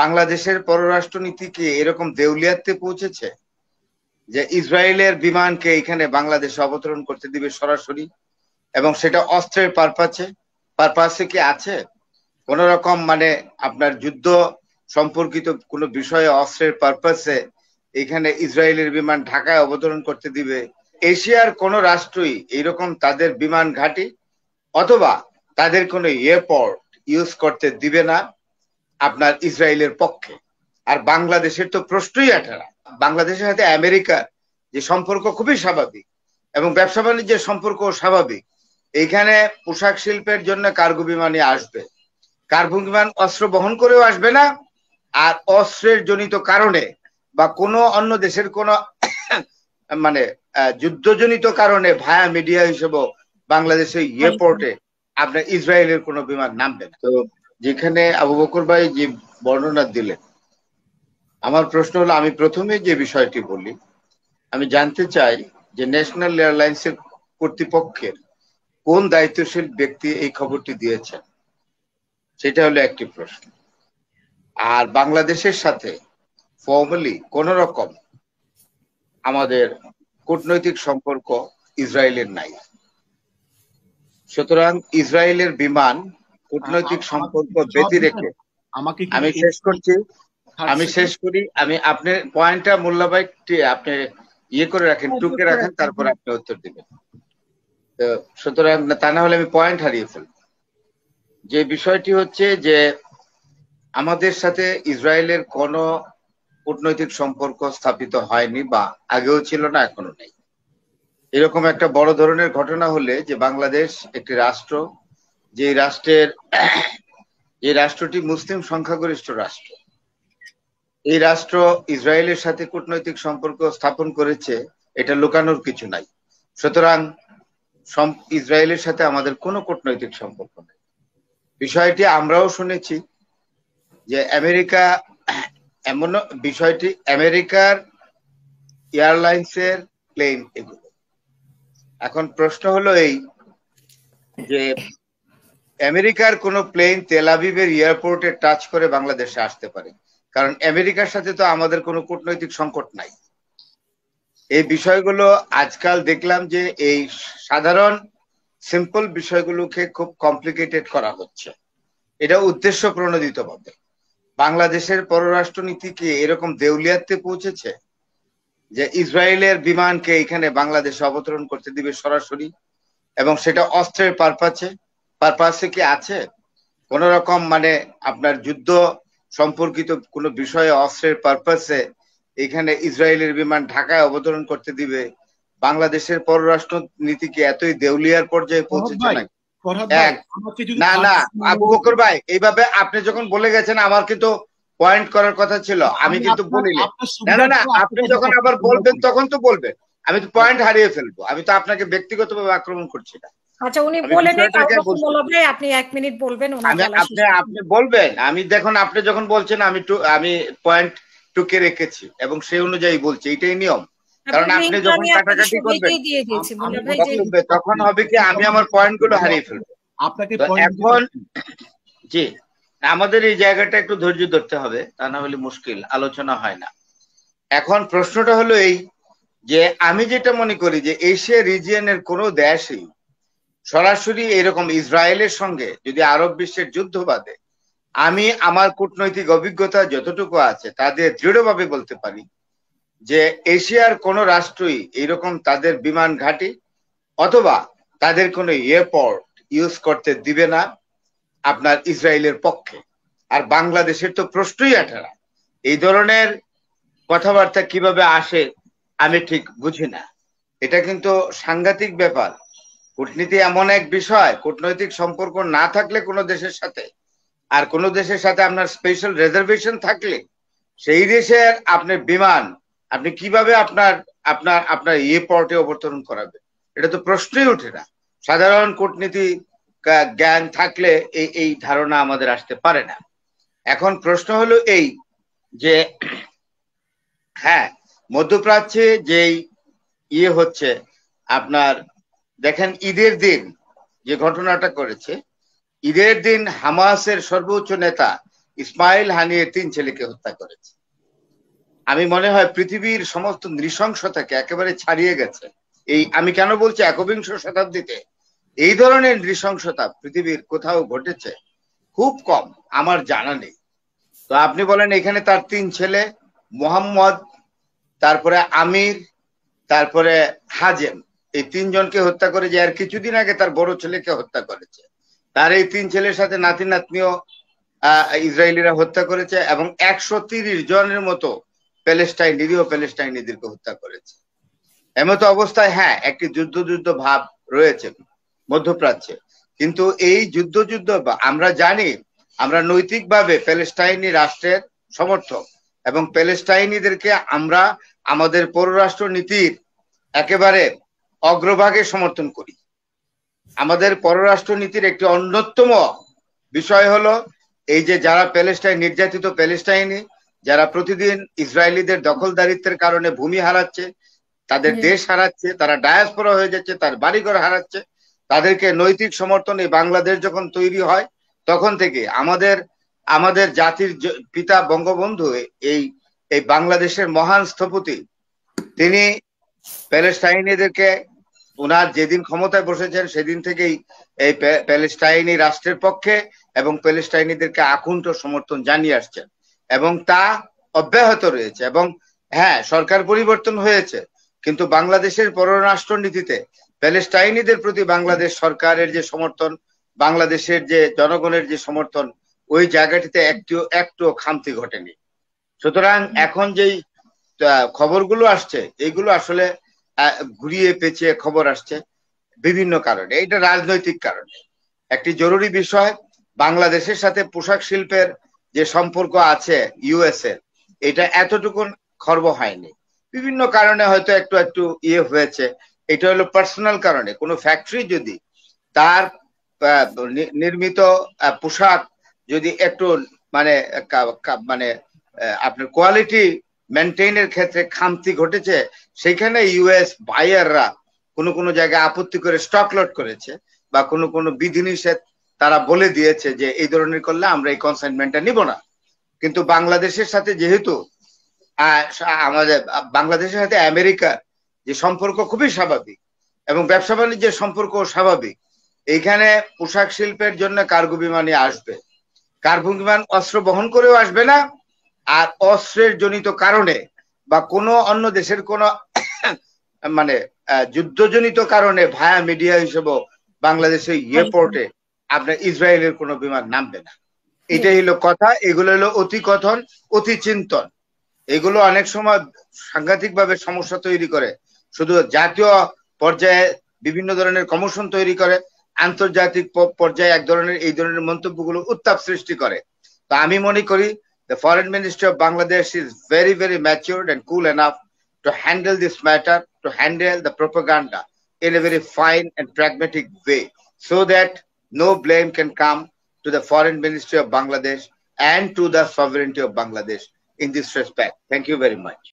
বাংলাদেশের কি এরকম দেউলিয়াতে পৌঁছেছে যে ইসরায়েলের বিমানকে এখানে বাংলাদেশে অবতরণ করতে দিবে সরাসরি এবং সেটা অস্ত্রের পারপাছে পারপাসে কি আছে কোন রকম মানে আপনার যুদ্ধ সম্পর্কিত কোনো বিষয়ে অস্ত্রের পারপাসে এখানে ইসরায়েলের বিমান ঢাকায় অবতরণ করতে দিবে এশিয়ার কোন রাষ্ট্রই এইরকম তাদের বিমান ঘাঁটি অথবা তাদের কোনো এয়ারপোর্ট ইউজ করতে দিবে না আপনার ইসরায়েলের পক্ষে আর বাংলাদেশের তো প্রশ্নই আঠারা বাংলাদেশের সাথে আমেরিকার যে সম্পর্ক খুবই স্বাভাবিক এবং ব্যবসা বাণিজ্যের সম্পর্ক স্বাভাবিক এইখানে পোশাক শিল্পের জন্য কার্গো বিমানই আসবে কার্গো বিমান অস্ত্র বহন করেও আসবে না আর অস্ত্রের জনিত কারণে বা কোনো অন্য দেশের কোনো মানে যুদ্ধজনিত কারণে ভায়া মিডিয়া হিসেবে বাংলাদেশের এয়ারপোর্টে ইয়ে হ্যাঁ। আপনার ইসরায়েলের কোনো বিমান নামবে না তো যেখানে আবু বকর ভাই যে বর্ণনা দিলেন আমার প্রশ্ন হলো আমি প্রথমে যে বিষয়টি বলি আমি জানতে চাই যে ন্যাশনাল এয়ারলাইন্সের কর্তৃপক্ষের কোন দায়িত্বশীল ব্যক্তি এই খবরটি দিয়েছেন সেটা হলো একটি প্রশ্ন আর বাংলাদেশের সাথে ফর্মালি কোন রকম আমাদের কূটনৈতিক সম্পর্ক ইসরায়েলের নাই সুতরাং ইসরায়েলের বিমান কূটনৈতিক সম্পর্ক বেঁধে রেখে আমাকে আমি শেষ করছি আমি শেষ করি আমি আপনার পয়েন্টটা মোল্লাবাই আপনি ইয়ে করে রাখেন হ্যাঁ, টুকে রাখেন তারপর আপনি উত্তর দিবেন তো সুতরাং তা না হলে আমি পয়েন্ট হারিয়ে ফেলব যে বিষয়টি হচ্ছে যে আমাদের সাথে ইসরায়েলের কোন কূটনৈতিক সম্পর্ক স্থাপিত হয়নি বা আগেও ছিল না এখনো নেই এরকম একটা বড় ধরনের ঘটনা হলে যে বাংলাদেশ একটি রাষ্ট্র যে রাষ্ট্রের যে রাষ্ট্রটি মুসলিম সংখ্যাগরিষ্ঠ রাষ্ট্র এই রাষ্ট্র ইসরায়েলের সাথে কূটনৈতিক সম্পর্ক স্থাপন করেছে এটা লুকানোর কিছু নাই সুতরাং ইসরায়েলের সাথে আমাদের কোনো কূটনৈতিক সম্পর্ক নেই বিষয়টি আমরাও শুনেছি যে আমেরিকা এমন বিষয়টি আমেরিকার এয়ারলাইন্সের প্লেন এগুলো এখন প্রশ্ন হলো এই যে আমেরিকার কোন প্লেন তেলাভিভের এয়ারপোর্টে টাচ করে বাংলাদেশে আসতে পারে কারণ আমেরিকার সাথে তো আমাদের কোনো কূটনৈতিক সংকট নাই এই বিষয়গুলো আজকাল দেখলাম যে এই সাধারণ সিম্পল বিষয়গুলোকে খুব কমপ্লিকেটেড করা হচ্ছে এটা উদ্দেশ্য প্রণোদিত ভাবে বাংলাদেশের পররাষ্ট্র নীতি কি এরকম দেউলিয়াতে পৌঁছেছে যে ইসরায়েলের বিমানকে এখানে বাংলাদেশে অবতরণ করতে দিবে সরাসরি এবং সেটা অস্ত্রের পারপাছে পারপাসে কি আছে কোন রকম মানে আপনার যুদ্ধ সম্পর্কিত কোন বিষয়ে অস্ত্রের পারপাসে এখানে ইসরায়েলের বিমান ঢাকায় অবতরণ করতে দিবে বাংলাদেশের পররাষ্ট্র নীতি কি এতই দেউলিয়ার পর্যায়ে পৌঁছেছে নাকি না না আবু বকর ভাই এইভাবে আপনি যখন বলে গেছেন আমার কিন্তু পয়েন্ট করার কথা ছিল আমি কিন্তু না না না আপনি যখন আবার বলবেন তখন তো বলবেন আমি তো পয়েন্ট হারিয়ে ফেলবো আমি তো আপনাকে ব্যক্তিগতভাবে আক্রমণ করছি না আচ্ছা উনি বলে বলবেন আপনি এক মিনিট বলবেন আপনি আপনি বলবেন আমি দেখুন আপনি যখন বলছেন আমি আমি পয়েন্ট টুকে রেখেছি এবং সেই অনুযায়ী বলছি এটাই নিয়ম কারণ আপনি যখন কাটাকাটি করবেন তখন হবে কি আমি আমার পয়েন্ট গুলো হারিয়ে ফেলবো এখন জি আমাদের এই জায়গাটা একটু ধৈর্য ধরতে হবে তা না হলে মুশকিল আলোচনা হয় না এখন প্রশ্নটা হলো এই যে আমি যেটা মনে করি যে এশিয়া রিজিয়নের কোনো দেশই সরাসরি এরকম ইসরায়েলের সঙ্গে যদি আরব বিশ্বের যুদ্ধ বাদে আমি আমার কূটনৈতিক অভিজ্ঞতা যতটুকু আছে তাদের দৃঢ়ভাবে বলতে পারি যে এশিয়ার কোন রাষ্ট্রই এরকম তাদের বিমান ঘাঁটি অথবা তাদের কোনো এয়ারপোর্ট ইউজ করতে দিবে না আপনার ইসরায়েলের পক্ষে আর বাংলাদেশের তো প্রশ্নই আঠে না এই ধরনের কথাবার্তা কিভাবে আসে আমি ঠিক বুঝি না এটা কিন্তু সাংঘাতিক ব্যাপার কূটনীতি এমন এক বিষয় কূটনৈতিক সম্পর্ক না থাকলে কোনো দেশের সাথে আর কোন দেশের সাথে আপনার স্পেশাল রিজার্ভেশন থাকলে সেই দেশের আপনি বিমান আপনি কিভাবে আপনার আপনার আপনার ইয়ে পর্টে অবতরণ করাবে এটা তো প্রশ্নই ওঠে না সাধারণ কূটনীতি জ্ঞান থাকলে এই এই ধারণা আমাদের আসতে পারে না এখন প্রশ্ন হলো এই যে হ্যাঁ মধ্যপ্রাচ্যে যেই ইয়ে হচ্ছে আপনার দেখেন ঈদের দিন যে ঘটনাটা করেছে ঈদের দিন হামাসের সর্বোচ্চ নেতা ইসমাইল হানিয়ের তিন ছেলেকে হত্যা করেছে আমি মনে হয় পৃথিবীর সমস্ত নৃশংসতাকে একেবারে ছাড়িয়ে গেছে এই আমি কেন বলছি একবিংশ শতাব্দীতে এই ধরনের নৃশংসতা পৃথিবীর কোথাও ঘটেছে খুব কম আমার জানা নেই তো আপনি বলেন এখানে তার তিন ছেলে মোহাম্মদ তারপরে আমির তারপরে হাজেম এই তিনজনকে হত্যা করে যে আর কিছুদিন আগে তার বড় ছেলেকে হত্যা করেছে তার এই তিন ছেলের সাথে নাতি নাতনিও ইসরায়েলিরা হত্যা করেছে এবং একশো তিরিশ জনের মতো প্যালেস্টাইন নিরীহ প্যালেস্টাইনিদেরকে হত্যা করেছে এমতো অবস্থায় হ্যাঁ একটি যুদ্ধ যুদ্ধ ভাব রয়েছে মধ্যপ্রাচ্যে কিন্তু এই যুদ্ধ যুদ্ধ আমরা জানি আমরা নৈতিকভাবে প্যালেস্টাইনি রাষ্ট্রের সমর্থক এবং প্যালেস্টাইনিদেরকে আমরা আমাদের পররাষ্ট্র নীতির একেবারে অগ্রভাগে সমর্থন করি আমাদের পররাষ্ট্র নীতির একটি অন্যতম বিষয় হলো এই যে যারা প্যালেস্টাইন নির্যাতিত প্যালেস্টাইনি যারা প্রতিদিন ইসরায়েলিদের দখলদারিত্বের কারণে ভূমি হারাচ্ছে তাদের দেশ হারাচ্ছে তারা ডায়াসপোরা হয়ে যাচ্ছে তার বাড়িঘর হারাচ্ছে তাদেরকে নৈতিক সমর্থন এই বাংলাদেশ যখন তৈরি হয় তখন থেকে আমাদের আমাদের জাতির পিতা বঙ্গবন্ধু এই এই বাংলাদেশের মহান স্থপতি তিনি প্যালেস্টাইনিদেরকে ওনার যেদিন ক্ষমতায় বসেছেন সেদিন থেকেই এই প্যালেস্টাইনি রাষ্ট্রের পক্ষে এবং প্যালেস্টাইনিদেরকে আকুণ্ঠ সমর্থন জানিয়ে আসছেন এবং তা অব্যাহত রয়েছে এবং হ্যাঁ সরকার পরিবর্তন হয়েছে কিন্তু বাংলাদেশের পররাষ্ট্র নীতিতে প্যালেস্টাইনিদের প্রতি বাংলাদেশ সরকারের যে সমর্থন বাংলাদেশের যে জনগণের যে সমর্থন ওই জায়গাটিতে একটিও একটুও খামতি ঘটেনি সুতরাং এখন যেই খবরগুলো আসছে এগুলো আসলে ঘুরিয়ে পেঁচিয়ে খবর আসছে বিভিন্ন কারণে এটা রাজনৈতিক কারণে একটি জরুরি বিষয় বাংলাদেশের সাথে পোশাক শিল্পের যে সম্পর্ক আছে ইউএসএ এটা এতটুকু খর্ব হয়নি বিভিন্ন কারণে হয়তো একটু একটু ইয়ে হয়েছে এটা হলো পার্সোনাল কারণে কোনো ফ্যাক্টরি যদি তার নির্মিত পোশাক যদি একটু মানে মানে আপনার কোয়ালিটি মেনটেনের ক্ষেত্রে খামতি ঘটেছে সেখানে ইউএস বায়াররা কোনো কোনো জায়গায় আপত্তি করে স্টক লট করেছে বা কোনো কোনো বিধিনিষেধ তারা বলে দিয়েছে যে এই ধরনের করলে আমরা এই কনসাইনমেন্টটা নিব না কিন্তু বাংলাদেশের সাথে যেহেতু আমাদের বাংলাদেশের সাথে আমেরিকা যে সম্পর্ক খুবই স্বাভাবিক এবং ব্যবসা বাণিজ্যের সম্পর্ক স্বাভাবিক এইখানে পোশাক শিল্পের জন্য কার্গো বিমানই আসবে কার্গো বিমান অস্ত্র বহন করেও আসবে না আর অস্ত্রের জনিত কারণে বা কোনো অন্য দেশের কোন মানে যুদ্ধজনিত কারণে ভায়া মিডিয়া হিসেবে বাংলাদেশে এয়ারপোর্টে হ্যাঁ। আপনার ইসরায়েলের কোনো বিমান নামবে না এটাই হলো কথা এগুলো হলো অতি কথন অতি চিন্তন এগুলো অনেক সময় সাংঘাতিক ভাবে সমস্যা তৈরি করে শুধু জাতীয় পর্যায়ে বিভিন্ন ধরনের কমিশন তৈরি করে আন্তর্জাতিক পর্যায়ে এক ধরনের এই ধরনের মন্তব্যগুলো উত্তাপ সৃষ্টি করে তো আমি মনে করি The foreign minister of Bangladesh is very, very matured and cool enough to handle this matter, to handle the propaganda in a very fine and pragmatic way, so that no blame can come to the foreign ministry of Bangladesh and to the sovereignty of Bangladesh in this respect. Thank you very much.